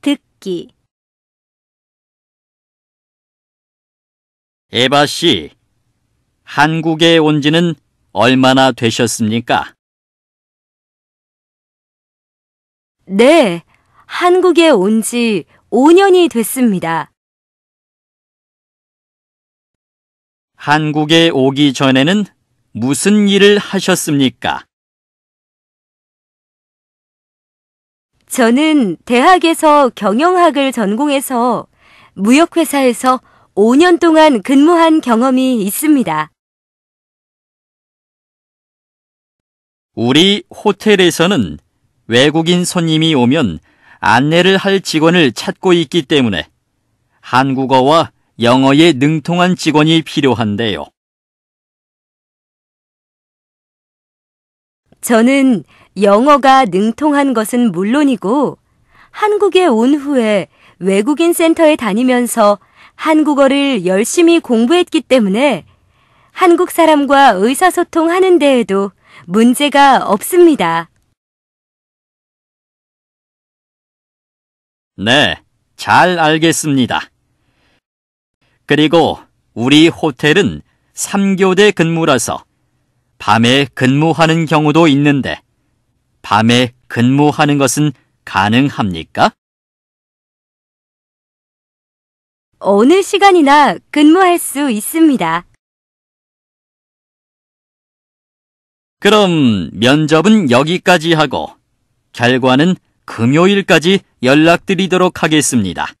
듣기 에바 씨, 한국에 온 지는 얼마나 되셨습니까? 네, 한국에 온 지 5년이 됐습니다. 한국에 오기 전에는 무슨 일을 하셨습니까? 저는 대학에서 경영학을 전공해서 무역회사에서 5년 동안 근무한 경험이 있습니다. 우리 호텔에서는 외국인 손님이 오면 안내를 할 직원을 찾고 있기 때문에 한국어와 영어에 능통한 직원이 필요한데요. 저는 영어가 능통한 것은 물론이고 한국에 온 후에 외국인 센터에 다니면서 한국어를 열심히 공부했기 때문에 한국 사람과 의사소통하는 데에도 문제가 없습니다. 네, 잘 알겠습니다. 그리고 우리 호텔은 3교대 근무라서 밤에 근무하는 경우도 있는데 밤에 근무하는 것은 가능합니까? 어느 시간이나 근무할 수 있습니다. 그럼 면접은 여기까지 하고 결과는 금요일까지 연락드리도록 하겠습니다.